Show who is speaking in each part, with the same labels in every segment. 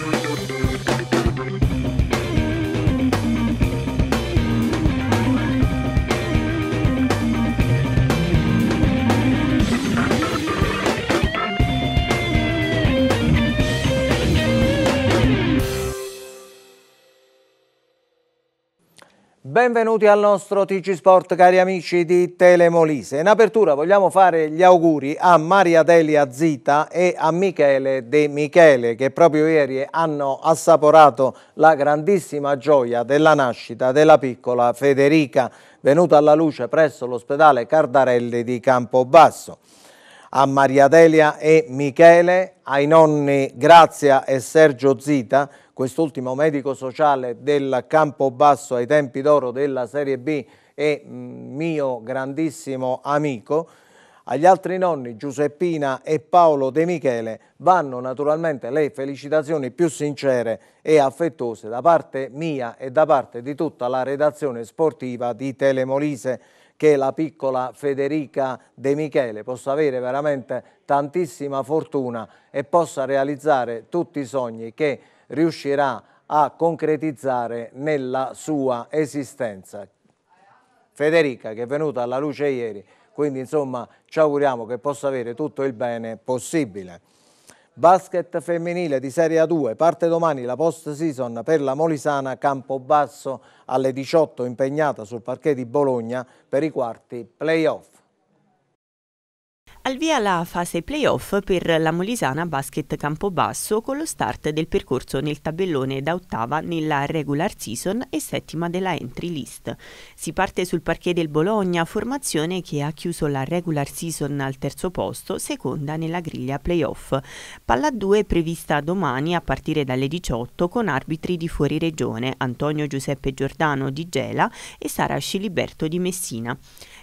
Speaker 1: Música benvenuti al nostro TG Sport cari amici di Telemolise. In apertura vogliamo fare gli auguri a Maria Delia Zita e a Michele De Michele che proprio ieri hanno assaporato la grandissima gioia della nascita della piccola Federica venuta alla luce presso l'ospedale Cardarelli di Campobasso a Maria Delia e Michele, ai nonni Grazia e Sergio Zita, quest'ultimo medico sociale del Campobasso ai tempi d'oro della Serie B e mm, mio grandissimo amico, agli altri nonni Giuseppina e Paolo De Michele vanno naturalmente le felicitazioni più sincere e affettuose da parte mia e da parte di tutta la redazione sportiva di Telemolise che la piccola Federica De Michele possa avere veramente tantissima fortuna e possa realizzare tutti i sogni che riuscirà a concretizzare nella sua esistenza. Federica che è venuta alla luce ieri, quindi insomma ci auguriamo che possa avere tutto il bene possibile. Basket femminile di Serie A2 parte domani la post season per la Molisana Campobasso alle 18 impegnata sul parquet di Bologna per i quarti playoff.
Speaker 2: Al via la fase playoff per la Molisana Basket Campobasso con lo start del percorso nel tabellone da ottava nella regular season e settima della entry list. Si parte sul parquet del Bologna, formazione che ha chiuso la regular season al terzo posto, seconda nella griglia playoff. Palla 2 prevista domani a partire dalle 18 con arbitri di fuori regione Antonio Giuseppe Giordano di Gela e Sara Sciliberto di Messina.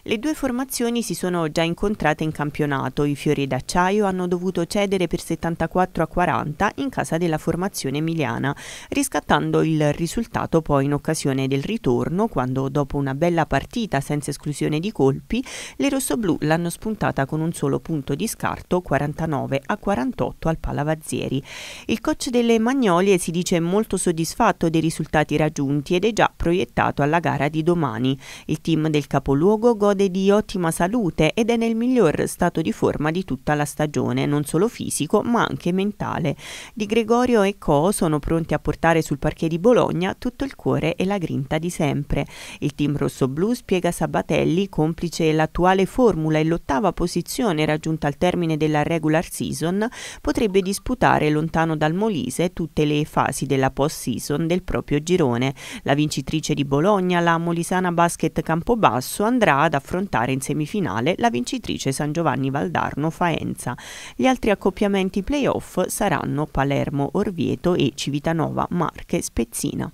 Speaker 2: Le due formazioni si sono già incontrate in campionato. I fiori d'acciaio hanno dovuto cedere per 74 a 40 in casa della formazione emiliana, riscattando il risultato poi in occasione del ritorno, quando dopo una bella partita senza esclusione di colpi, le rossoblù l'hanno spuntata con un solo punto di scarto 49 a 48 al Palavazzieri. Il coach delle Magnolie si dice molto soddisfatto dei risultati raggiunti ed è già proiettato alla gara di domani. Il team del capoluogo gode gode di ottima salute ed è nel miglior stato di forma di tutta la stagione, non solo fisico ma anche mentale. Di Gregorio e Co sono pronti a portare sul parquet di Bologna tutto il cuore e la grinta di sempre. Il team rosso-blu spiega Sabatelli, complice l'attuale formula e l'ottava posizione raggiunta al termine della regular season, potrebbe disputare lontano dal Molise tutte le fasi della post-season del proprio girone. La vincitrice di Bologna, la Molisana Basket Campobasso, andrà ad affrontare affrontare in semifinale la vincitrice San Giovanni Valdarno Faenza. Gli altri accoppiamenti playoff saranno Palermo Orvieto e Civitanova Marche Spezzina.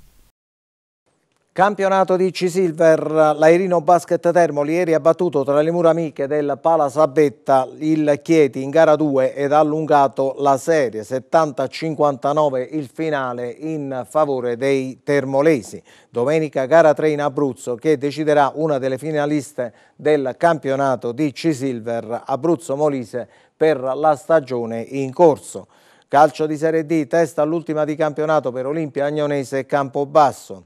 Speaker 1: Campionato di C-Silver, l'Airino Basket Termoli ieri ha battuto tra le mura amiche del Pala Sabetta il Chieti in gara 2 ed ha allungato la serie 70-59 il finale in favore dei termolesi. Domenica gara 3 in Abruzzo che deciderà una delle finaliste del campionato di C-Silver Abruzzo-Molise per la stagione in corso. Calcio di Serie D, testa all'ultima di campionato per Olimpia Agnonese e Campobasso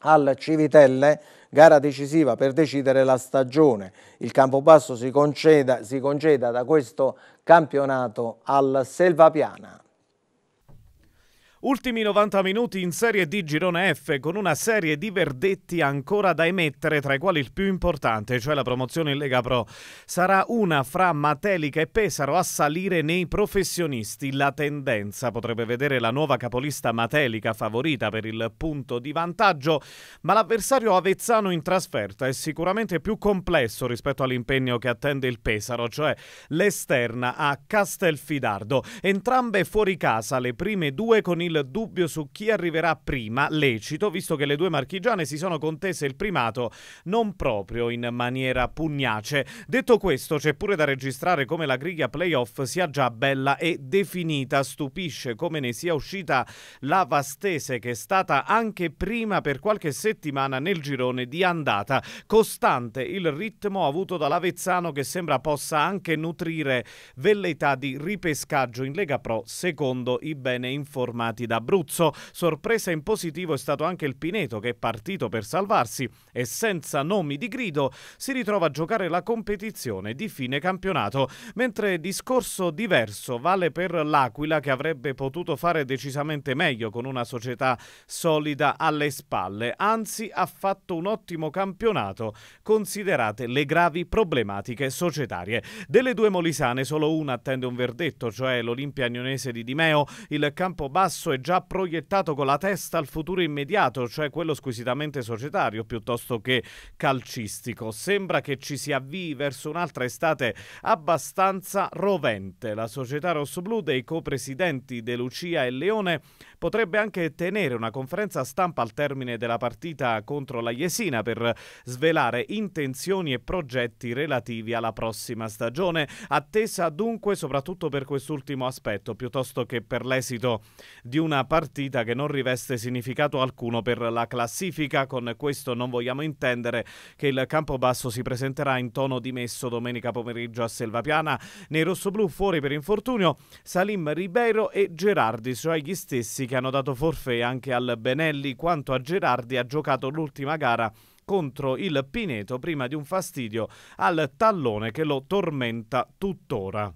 Speaker 1: al Civitelle, gara decisiva per decidere la stagione. Il Campobasso si conceda, si conceda da questo campionato al Selvapiana.
Speaker 3: Ultimi 90 minuti in Serie di Girone F con una serie di verdetti ancora da emettere, tra i quali il più importante, cioè la promozione in Lega Pro. Sarà una fra Matelica e Pesaro a salire nei professionisti. La tendenza potrebbe vedere la nuova capolista Matelica favorita per il punto di vantaggio, ma l'avversario avezzano in trasferta è sicuramente più complesso rispetto all'impegno che attende il Pesaro, cioè l'esterna a Castelfidardo. Entrambe fuori casa, le prime due con il il dubbio su chi arriverà prima, lecito, visto che le due marchigiane si sono contese il primato non proprio in maniera pugnace. Detto questo, c'è pure da registrare come la griglia playoff sia già bella e definita. Stupisce come ne sia uscita la Vastese, che è stata anche prima per qualche settimana nel girone di andata. Costante il ritmo avuto dall'Avezzano, che sembra possa anche nutrire velleità di ripescaggio in Lega Pro, secondo i bene informati arrivati da Sorpresa in positivo è stato anche il Pineto che è partito per salvarsi e senza nomi di grido si ritrova a giocare la competizione di fine campionato, mentre discorso diverso vale per l'Aquila che avrebbe potuto fare decisamente meglio con una società solida alle spalle, anzi ha fatto un ottimo campionato considerate le gravi problematiche societarie. Delle due molisane solo una attende un verdetto, cioè l'Olimpia Agnonese di Dimeo, il campo basso ragazzo è già proiettato con la testa al futuro immediato, cioè quello squisitamente societario piuttosto che calcistico. Sembra che ci si avvii verso un'altra estate abbastanza rovente. La società rossoblù dei copresidenti De Lucia e Leone potrebbe anche tenere una conferenza stampa al termine della partita contro la Jesina per svelare intenzioni e progetti relativi alla prossima stagione, attesa dunque soprattutto per quest'ultimo aspetto, piuttosto che per l'esito di una partita che non riveste significato alcuno per la classifica. Con questo non vogliamo intendere che il Campobasso si presenterà in tono dimesso domenica pomeriggio a Selvapiana. Nei rossoblù fuori per infortunio Salim Ribeiro e Gerardi, cioè gli stessi che hanno dato forfè anche al Benelli quanto a Gerardi ha giocato l'ultima gara contro il Pineto prima di un fastidio al tallone che lo tormenta tuttora.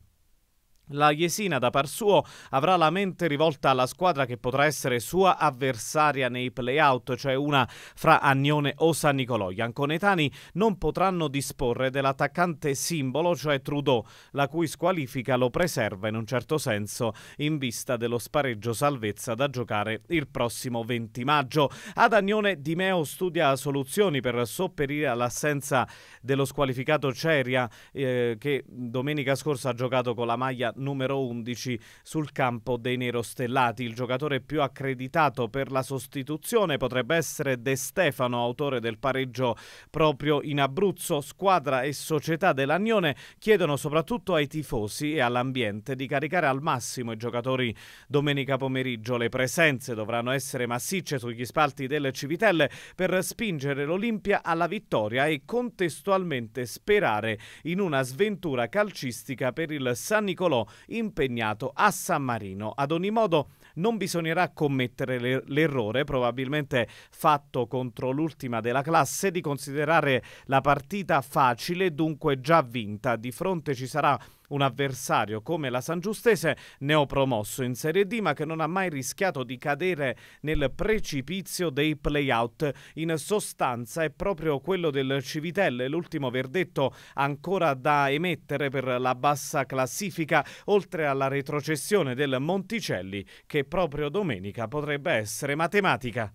Speaker 3: La Jesina, da par suo, avrà la mente rivolta alla squadra che potrà essere sua avversaria nei play-out, cioè una fra Agnone o San Nicolò. Gli anconetani non potranno disporre dell'attaccante simbolo, cioè Trudeau, la cui squalifica lo preserva in un certo senso in vista dello spareggio salvezza da giocare il prossimo 20 maggio. Ad Agnone Di Meo studia soluzioni per sopperire all'assenza dello squalificato Ceria, eh, che domenica scorsa ha giocato con la maglia numero 11 sul campo dei nerostellati. Il giocatore più accreditato per la sostituzione potrebbe essere De Stefano, autore del pareggio proprio in Abruzzo. Squadra e società dell'Agnone chiedono soprattutto ai tifosi e all'ambiente di caricare al massimo i giocatori domenica pomeriggio. Le presenze dovranno essere massicce sugli spalti delle Civitelle per spingere l'Olimpia alla vittoria e contestualmente sperare in una sventura calcistica per il San Nicolò impegnato a San Marino. Ad ogni modo non bisognerà commettere l'errore, probabilmente fatto contro l'ultima della classe, di considerare la partita facile, dunque già vinta. Di fronte ci sarà un avversario come la San Giustese neopromosso in Serie D ma che non ha mai rischiato di cadere nel precipizio dei playout. In sostanza è proprio quello del Civitelle l'ultimo verdetto ancora da emettere per la bassa classifica oltre alla retrocessione del Monticelli che proprio domenica potrebbe essere matematica.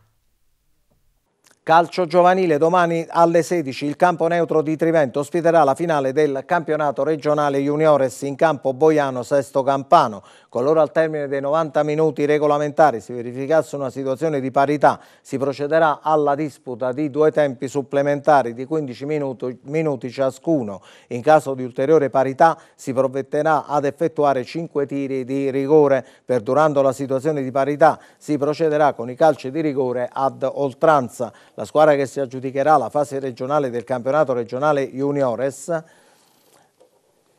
Speaker 1: Calcio giovanile domani alle 16 il campo neutro di Trivento ospiterà la finale del campionato regionale juniores in campo Boiano Sesto Campano. Qualora al termine dei 90 minuti regolamentari si verificasse una situazione di parità, si procederà alla disputa di due tempi supplementari di 15 minuti, minuti ciascuno. In caso di ulteriore parità si provvederà ad effettuare 5 tiri di rigore. Perdurando la situazione di parità si procederà con i calci di rigore ad oltranza. La squadra che si aggiudicherà la fase regionale del campionato regionale Juniores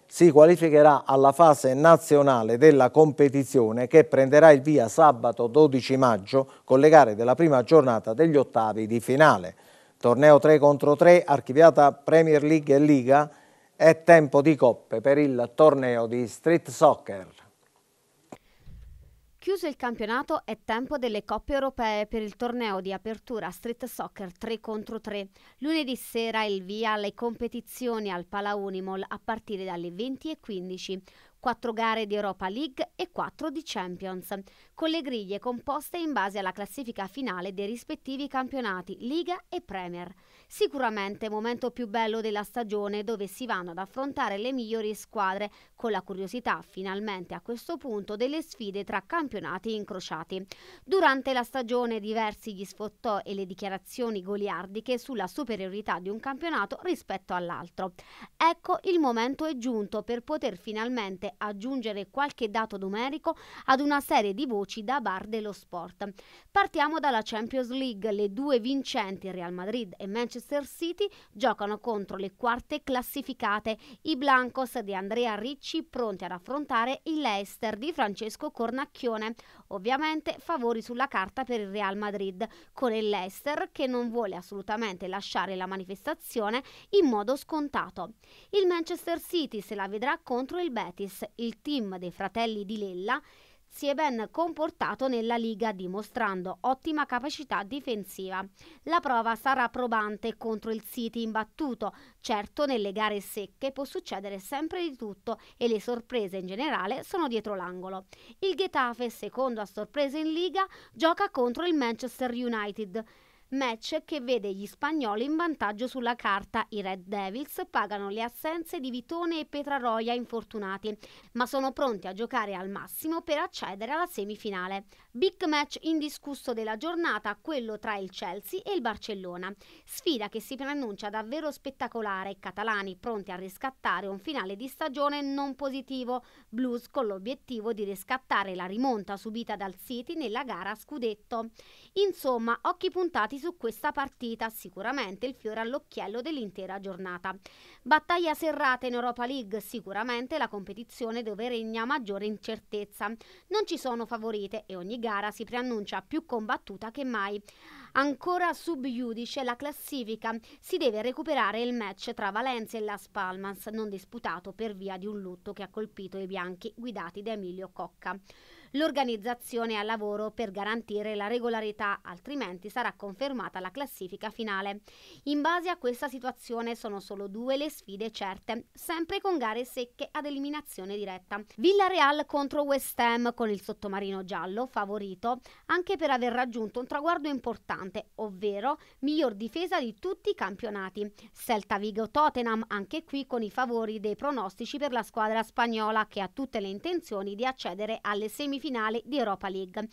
Speaker 1: si qualificherà alla fase nazionale della competizione che prenderà il via sabato 12 maggio con le gare della prima giornata degli ottavi di finale. Torneo 3 contro 3, archiviata Premier League e Liga, è tempo di coppe per il torneo di street soccer.
Speaker 4: Chiuso il campionato è tempo delle coppe europee per il torneo di apertura Street Soccer 3 contro 3. Lunedì sera il via alle competizioni al Pala Unimol a partire dalle 20.15. 4 gare di Europa League e 4 di Champions, con le griglie composte in base alla classifica finale dei rispettivi campionati Liga e Premier. Sicuramente momento più bello della stagione dove si vanno ad affrontare le migliori squadre, con la curiosità finalmente a questo punto delle sfide tra campionati incrociati. Durante la stagione diversi gli sfottò e le dichiarazioni goliardiche sulla superiorità di un campionato rispetto all'altro. Ecco il momento è giunto per poter finalmente aggiungere qualche dato numerico ad una serie di voci da bar dello sport. Partiamo dalla Champions League, le due vincenti Real Madrid e Manchester Manchester City giocano contro le quarte classificate, i Blancos di Andrea Ricci pronti ad affrontare il Leicester di Francesco Cornacchione. Ovviamente favori sulla carta per il Real Madrid, con il Leicester che non vuole assolutamente lasciare la manifestazione in modo scontato. Il Manchester City se la vedrà contro il Betis, il team dei fratelli di Lella si è ben comportato nella Liga dimostrando ottima capacità difensiva. La prova sarà probante contro il City imbattuto. Certo nelle gare secche può succedere sempre di tutto e le sorprese in generale sono dietro l'angolo. Il Getafe, secondo a sorpresa in Liga, gioca contro il Manchester United match che vede gli spagnoli in vantaggio sulla carta. I Red Devils pagano le assenze di Vitone e Petraroia infortunati, ma sono pronti a giocare al massimo per accedere alla semifinale. Big match indiscusso della giornata, quello tra il Chelsea e il Barcellona. Sfida che si preannuncia davvero spettacolare catalani pronti a riscattare un finale di stagione non positivo. Blues con l'obiettivo di riscattare la rimonta subita dal City nella gara a scudetto. Insomma, occhi puntati su questa partita, sicuramente il fiore all'occhiello dell'intera giornata. Battaglia serrata in Europa League, sicuramente la competizione dove regna maggiore incertezza. Non ci sono favorite e ogni gara gara si preannuncia più combattuta che mai. Ancora sub judice la classifica, si deve recuperare il match tra Valencia e Las Palmas, non disputato per via di un lutto che ha colpito i bianchi guidati da Emilio Cocca l'organizzazione al lavoro per garantire la regolarità, altrimenti sarà confermata la classifica finale. In base a questa situazione sono solo due le sfide certe, sempre con gare secche ad eliminazione diretta. Villarreal contro West Ham con il sottomarino giallo favorito anche per aver raggiunto un traguardo importante, ovvero miglior difesa di tutti i campionati. Celta Vigo Tottenham anche qui con i favori dei pronostici per la squadra spagnola che ha tutte le intenzioni di accedere alle semifinali semifinale di Europa League.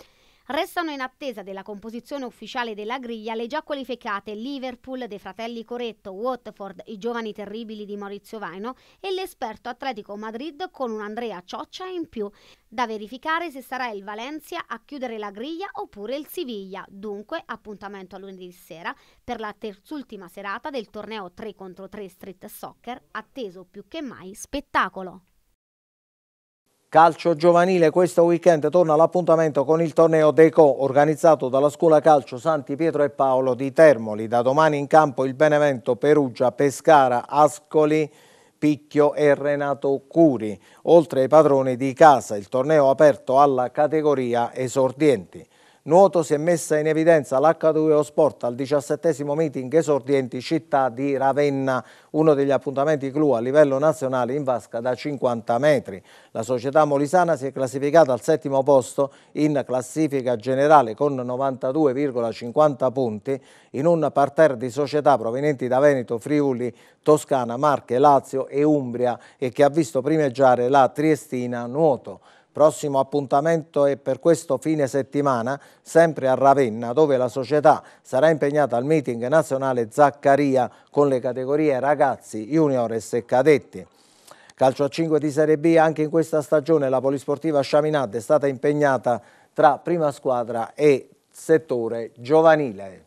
Speaker 4: Restano in attesa della composizione ufficiale della griglia le già qualificate Liverpool dei fratelli Coretto, Watford, i giovani terribili di Maurizio Vaino e l'esperto Atletico Madrid con un Andrea Cioccia in più. Da verificare se sarà il Valencia a chiudere la griglia oppure il Siviglia. Dunque, appuntamento a lunedì sera per la terzultima serata del torneo 3 contro 3 Street Soccer, atteso più che mai spettacolo.
Speaker 1: Calcio giovanile questo weekend torna all'appuntamento con il torneo Deco organizzato dalla scuola calcio Santi Pietro e Paolo di Termoli. Da domani in campo il Benevento, Perugia, Pescara, Ascoli, Picchio e Renato Curi, oltre ai padroni di casa, il torneo aperto alla categoria esordienti. Nuoto si è messa in evidenza l'H2O Sport al diciassettesimo meeting esordienti città di Ravenna, uno degli appuntamenti clou a livello nazionale in vasca da 50 metri. La società molisana si è classificata al settimo posto in classifica generale con 92,50 punti in un parterre di società provenienti da Veneto, Friuli, Toscana, Marche, Lazio e Umbria e che ha visto primeggiare la Triestina Nuoto. Prossimo appuntamento è per questo fine settimana, sempre a Ravenna, dove la società sarà impegnata al meeting nazionale Zaccaria con le categorie ragazzi, juniores e cadetti. Calcio a 5 di Serie B, anche in questa stagione la polisportiva Chaminade è stata impegnata tra prima squadra e settore giovanile.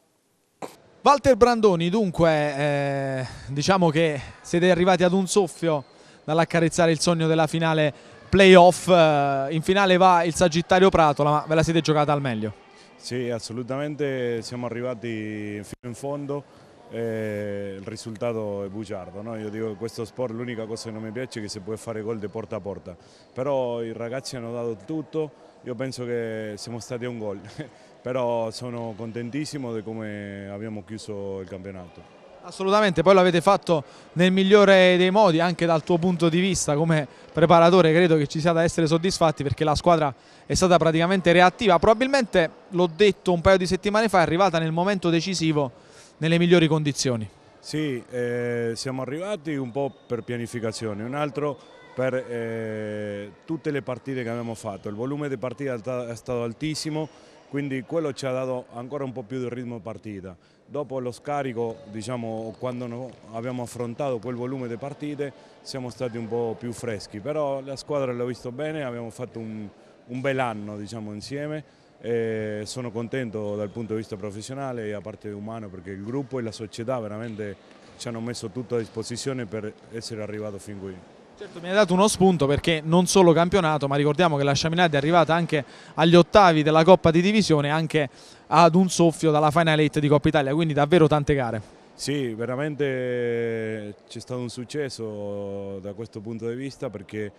Speaker 5: Walter Brandoni dunque eh, diciamo che siete arrivati ad un soffio dall'accarezzare il sogno della finale playoff. Eh, in finale va il Sagittario Pratola, ma ve la siete giocata al meglio?
Speaker 6: Sì, assolutamente siamo arrivati fino in fondo e eh, il risultato è bugiardo. No? Io dico che questo sport l'unica cosa che non mi piace è che si può fare gol di porta a porta, però i ragazzi hanno dato tutto, io penso che siamo stati a un gol, però sono contentissimo di come abbiamo chiuso il campionato.
Speaker 5: Assolutamente, poi l'avete fatto nel migliore dei modi, anche dal tuo punto di vista come preparatore, credo che ci sia da essere soddisfatti perché la squadra è stata praticamente reattiva, probabilmente, l'ho detto un paio di settimane fa, è arrivata nel momento decisivo nelle migliori condizioni.
Speaker 6: Sì, eh, siamo arrivati un po' per pianificazione, un altro per eh, tutte le partite che abbiamo fatto, il volume di partita è stato altissimo, quindi quello ci ha dato ancora un po' più di ritmo partita. Dopo lo scarico, diciamo, quando abbiamo affrontato quel volume di partite, siamo stati un po' più freschi, però la squadra l'ho visto bene, abbiamo fatto un, un bel anno diciamo, insieme e sono contento dal punto di vista professionale e a parte umano perché il gruppo e la società veramente ci hanno messo tutto a disposizione per essere arrivato fin qui.
Speaker 5: Certo, mi ha dato uno spunto perché non solo campionato, ma ricordiamo che la Chaminade è arrivata anche agli ottavi della Coppa di Divisione, anche ad un soffio dalla Final 8 di Coppa Italia, quindi davvero tante gare.
Speaker 6: Sì, veramente c'è stato un successo da questo punto di vista perché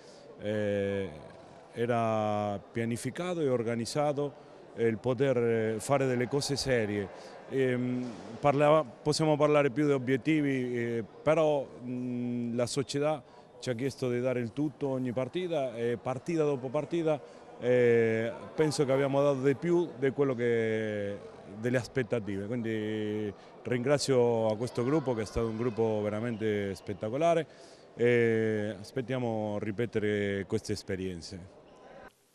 Speaker 6: eh, era pianificato e organizzato eh, il poter eh, fare delle cose serie. Ehm, parla, possiamo parlare più di obiettivi, eh, però mh, la società ci ha chiesto di dare il tutto ogni partita e partita dopo partita eh, penso che abbiamo dato di più di che, delle aspettative, quindi ringrazio a questo gruppo che è stato un gruppo veramente spettacolare e aspettiamo ripetere queste esperienze.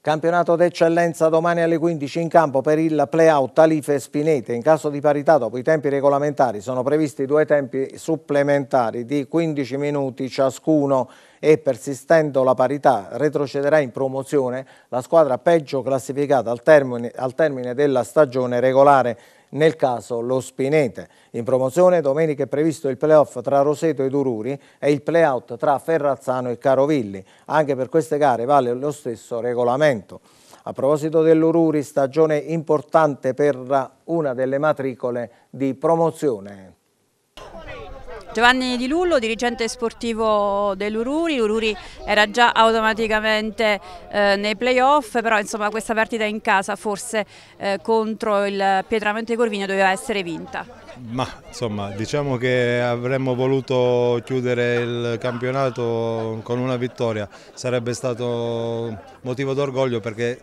Speaker 1: Campionato d'eccellenza domani alle 15 in campo per il play-out Talife e Spinete. In caso di parità dopo i tempi regolamentari sono previsti due tempi supplementari di 15 minuti ciascuno e persistendo la parità retrocederà in promozione la squadra peggio classificata al termine, al termine della stagione regolare nel caso lo Spinete. In promozione domenica è previsto il playoff tra Roseto ed Ururi e il playout tra Ferrazzano e Carovilli. Anche per queste gare vale lo stesso regolamento. A proposito dell'Ururi, stagione importante per una delle matricole di promozione.
Speaker 2: Giovanni Di Lullo, dirigente sportivo dell'Ururi, l'Ururi era già automaticamente eh, nei playoff, però insomma, questa partita in casa forse eh, contro il Pietramante Corvino doveva essere vinta.
Speaker 7: Ma insomma diciamo che avremmo voluto chiudere il campionato con una vittoria, sarebbe stato motivo d'orgoglio perché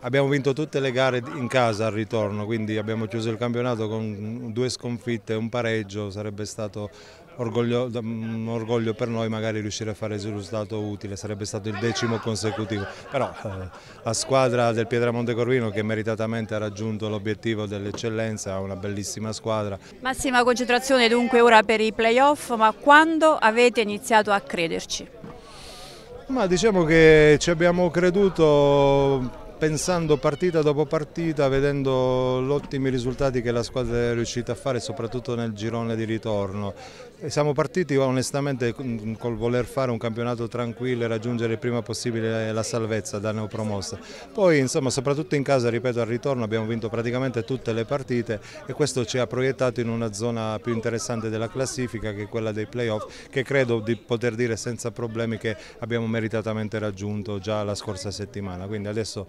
Speaker 7: abbiamo vinto tutte le gare in casa al ritorno, quindi abbiamo chiuso il campionato con due sconfitte e un pareggio, sarebbe stato orgoglio, un mm, orgoglio per noi magari riuscire a fare il risultato utile, sarebbe stato il decimo consecutivo, però eh, la squadra del Pietramonte Corvino che meritatamente ha raggiunto l'obiettivo dell'eccellenza, ha una bellissima squadra.
Speaker 2: Massima concentrazione dunque ora per i playoff, ma quando avete iniziato a crederci?
Speaker 7: Ma diciamo che ci abbiamo creduto pensando partita dopo partita, vedendo gli ottimi risultati che la squadra è riuscita a fare, soprattutto nel girone di ritorno. E siamo partiti onestamente col voler fare un campionato tranquillo e raggiungere il prima possibile la salvezza da neopromossa. Poi insomma soprattutto in casa, ripeto, al ritorno abbiamo vinto praticamente tutte le partite e questo ci ha proiettato in una zona più interessante della classifica che è quella dei playoff che credo di poter dire senza problemi che abbiamo meritatamente raggiunto già la scorsa settimana. Quindi adesso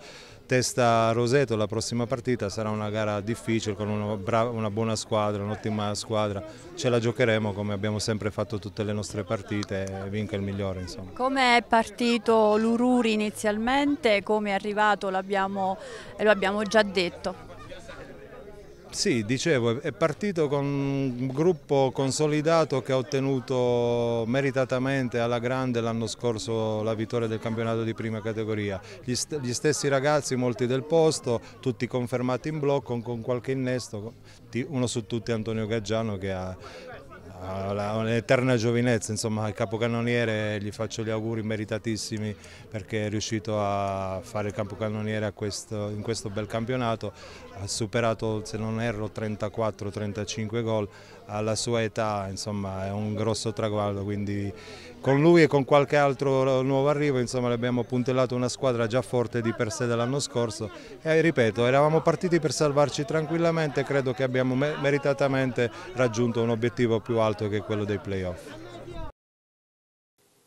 Speaker 7: testa Roseto la prossima partita sarà una gara difficile con una, brava, una buona squadra, un'ottima squadra, ce la giocheremo come abbiamo sempre fatto tutte le nostre partite vinca il migliore.
Speaker 2: Come è partito l'Ururi inizialmente, come è arrivato abbiamo, lo abbiamo già detto?
Speaker 7: Sì, dicevo, è partito con un gruppo consolidato che ha ottenuto meritatamente alla grande l'anno scorso la vittoria del campionato di prima categoria. Gli, st gli stessi ragazzi, molti del posto, tutti confermati in blocco con, con qualche innesto, uno su tutti Antonio Gaggiano che ha Ah, un'eterna giovinezza, insomma il capocannoniere gli faccio gli auguri meritatissimi perché è riuscito a fare il capocannoniere questo, in questo bel campionato, ha superato se non erro 34-35 gol, alla sua età insomma è un grosso traguardo quindi con lui e con qualche altro nuovo arrivo insomma, abbiamo puntellato una squadra già forte di per sé dell'anno scorso e ripeto eravamo partiti per salvarci tranquillamente e credo che abbiamo meritatamente raggiunto un obiettivo più alto che quello dei playoff.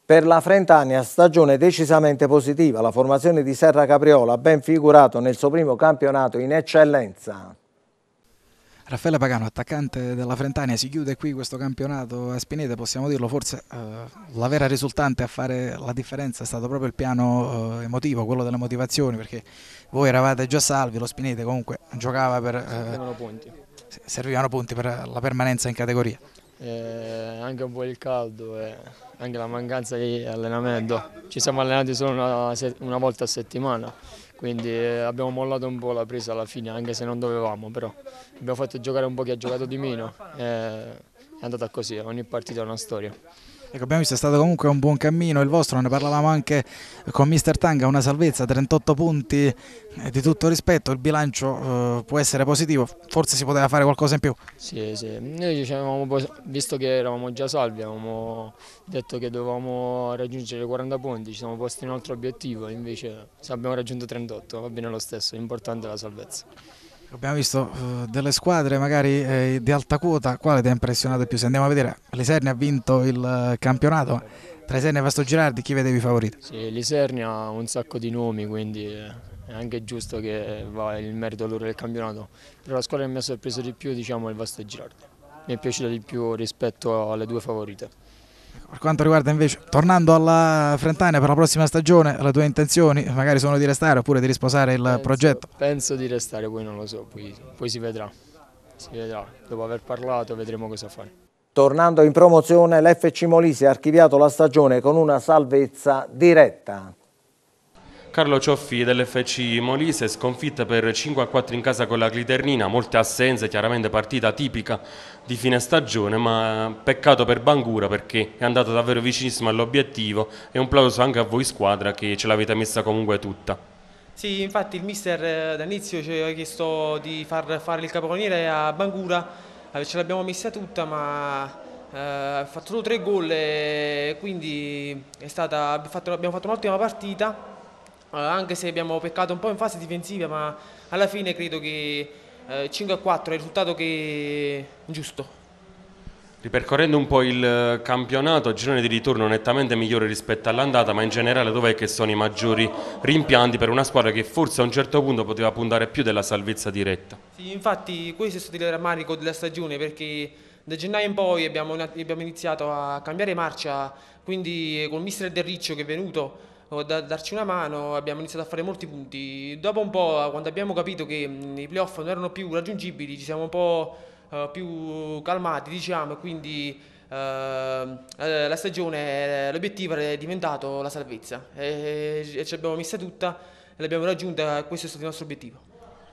Speaker 1: Per la Frentania stagione decisamente positiva, la formazione di Serra Capriola ha ben figurato nel suo primo campionato in eccellenza.
Speaker 8: Raffaele Pagano, attaccante della Frentania, si chiude qui questo campionato a Spinete, possiamo dirlo, forse eh, la vera risultante a fare la differenza è stato proprio il piano eh, emotivo, quello delle motivazioni, perché voi eravate già salvi, lo Spinete comunque giocava per... Eh, servivano punti. Servivano punti per la permanenza in categoria.
Speaker 9: Eh, anche un po' il caldo e anche la mancanza di allenamento, ci siamo allenati solo una, una volta a settimana quindi eh, abbiamo mollato un po' la presa alla fine anche se non dovevamo però abbiamo fatto giocare un po' chi ha giocato di meno eh, è andata così, ogni partita è una storia.
Speaker 8: Ecco, abbiamo visto, è stato comunque un buon cammino il vostro, ne parlavamo anche con Mister Tanga, una salvezza, 38 punti eh, di tutto rispetto, il bilancio eh, può essere positivo, forse si poteva fare qualcosa in più.
Speaker 9: Sì, sì, noi avevamo, visto che eravamo già salvi, avevamo detto che dovevamo raggiungere 40 punti, ci siamo posti un altro obiettivo, invece abbiamo raggiunto 38, va bene lo stesso, l'importante è la salvezza.
Speaker 8: Abbiamo visto uh, delle squadre magari eh, di alta quota, quale ti ha impressionato di più? Se andiamo a vedere, l'Isernia ha vinto il uh, campionato, tra Isernia e Vasto Girardi chi vedevi favorito?
Speaker 9: Sì, l'Isernia ha un sacco di nomi, quindi eh, è anche giusto che va il merito loro del campionato, però la squadra che mi ha sorpreso di più diciamo, è il Vasto Girardi, mi è piaciuta di più rispetto alle due favorite.
Speaker 8: Per quanto riguarda invece, tornando alla Frentania per la prossima stagione, le tue intenzioni magari sono di restare oppure di risposare il penso, progetto?
Speaker 9: Penso di restare, poi non lo so, poi, poi si vedrà. Si vedrà, dopo aver parlato vedremo cosa fare. Tornando
Speaker 1: in promozione, l'FC Molise ha archiviato la stagione con una salvezza diretta.
Speaker 6: Carlo Cioffi dell'FC Molise sconfitta per 5 a 4 in casa con la Gliternina, molte assenze, chiaramente partita tipica di fine stagione, ma peccato per Bangura perché è andata davvero vicinissima all'obiettivo e un plauso anche a voi squadra che ce l'avete messa comunque tutta.
Speaker 5: Sì, infatti il mister eh, dall'inizio ci ha chiesto di far fare il capoconiere a Bangura, eh, ce l'abbiamo messa tutta ma eh, ha eh, fatto solo tre gol e quindi stata, abbiamo fatto un'ottima partita anche se abbiamo peccato un po' in fase difensiva, ma alla fine credo che 5-4 eh, è il risultato che è giusto.
Speaker 6: Ripercorrendo un po' il eh, campionato, il girone di ritorno nettamente migliore rispetto all'andata, ma in generale dov'è che sono i maggiori rimpianti per una squadra che forse a un certo punto poteva puntare più della salvezza diretta?
Speaker 5: Sì, infatti questo è stato il rammarico della stagione perché da gennaio in poi abbiamo, abbiamo iniziato a cambiare marcia, quindi eh, col mister Del Riccio che è venuto da, darci una mano, abbiamo iniziato a fare molti punti. Dopo un po', quando abbiamo capito che mm, i playoff non erano più raggiungibili, ci siamo un po' eh, più calmati, diciamo, e quindi eh, eh la stagione, eh, l'obiettivo è diventato la salvezza e, e ci abbiamo messa tutta, e l'abbiamo raggiunta, questo è stato il nostro obiettivo.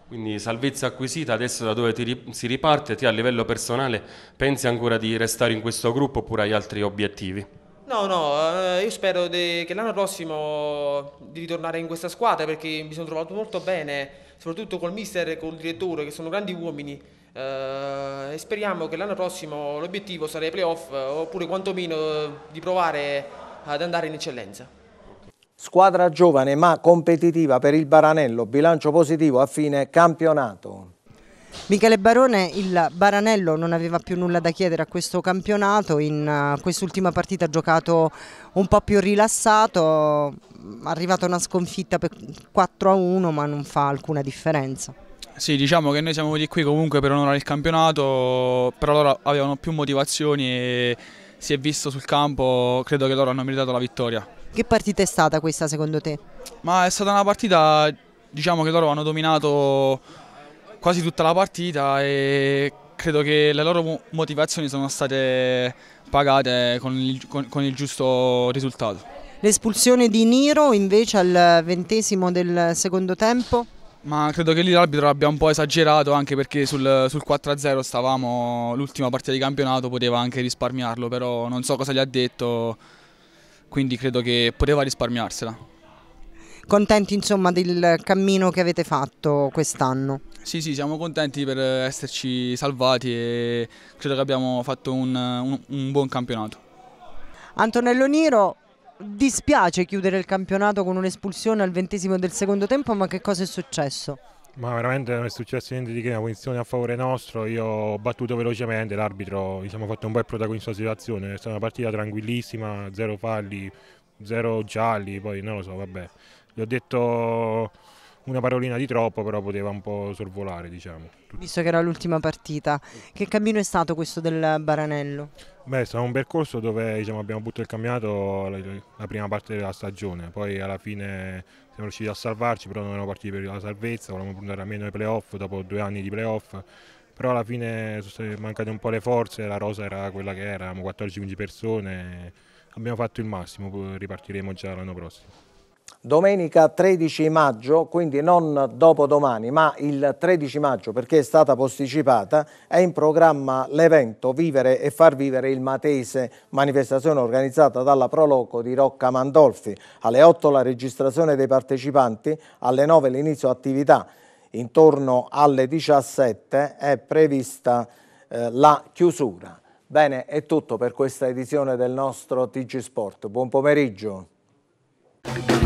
Speaker 6: Quindi salvezza acquisita, adesso da dove ti, si riparte? Ti a livello personale pensi ancora di restare in questo gruppo oppure hai altri obiettivi?
Speaker 5: No, no, eh, io spero de, che l'anno prossimo di ritornare in questa squadra perché mi sono trovato molto bene, soprattutto col mister e col direttore che sono grandi uomini. Eh, e speriamo che l'anno prossimo l'obiettivo sarà i playoff eh, oppure quantomeno eh, di provare ad andare in eccellenza.
Speaker 1: Squadra giovane ma competitiva per il Baranello, bilancio positivo a fine campionato.
Speaker 10: Michele Barone, il Baranello non aveva più nulla da chiedere a questo campionato, in eh, quest'ultima partita ha giocato un po' più rilassato, mm, è arrivata una sconfitta per 4 a 1 ma non fa alcuna differenza.
Speaker 9: Sì, diciamo
Speaker 5: che noi siamo venuti qui comunque per onorare il campionato, però loro avevano più motivazioni e si è visto sul campo, credo che loro hanno meritato la vittoria.
Speaker 10: Che partita è stata questa secondo te?
Speaker 5: Ma è stata una partita, diciamo che loro hanno dominato quasi tutta la partita e credo che le loro motivazioni sono state pagate con il, con, con il giusto risultato.
Speaker 10: L'espulsione di Niro invece al ventesimo del secondo tempo?
Speaker 5: Ma credo che lì l'arbitro abbia un po' esagerato anche perché sul, sul 4-0 stavamo l'ultima partita di campionato, poteva anche risparmiarlo, però non so cosa gli ha detto, quindi credo che poteva risparmiarsela.
Speaker 10: Contenti insomma del cammino che avete fatto quest'anno? Sì, sì,
Speaker 5: siamo contenti per esserci salvati e credo che abbiamo fatto un, un, un buon campionato.
Speaker 10: Antonello Niro, dispiace chiudere il campionato con un'espulsione al ventesimo del secondo tempo, ma che cosa è successo?
Speaker 7: Ma veramente non è successo niente di che, una punizione a favore nostro, io ho battuto velocemente, l'arbitro diciamo, ha fatto un bel protagonista la situazione, è stata una partita tranquillissima, zero falli, zero gialli, poi non lo so, vabbè. Gli ho detto una parolina di troppo, però poteva un po' sorvolare,
Speaker 10: diciamo. Visto che era l'ultima partita, che cammino è stato questo del Baranello?
Speaker 7: Beh, è stato un percorso dove diciamo, abbiamo buttato il campionato la, prima parte della stagione, poi alla fine siamo riusciti a salvarci, però non eravamo partiti per la salvezza, volevamo puntare a meno ai playoff dopo due anni di playoff però alla fine sono state mancate un po' le forze, la rosa era quella che era, eravamo
Speaker 1: 14-15 persone, abbiamo fatto il massimo, ripartiremo già l'anno prossimo domenica 13 maggio, quindi non dopodomani, ma il 13 maggio perché è stata posticipata, è in programma l'evento Vivere e far vivere il Matese, manifestazione organizzata dalla Proloco di Rocca Mandolfi. Alle 8 la registrazione dei partecipanti, alle 9 l'inizio attività. Intorno alle 17 è prevista eh, la chiusura. Bene, è tutto per questa edizione del nostro TG Sport. Buon pomeriggio.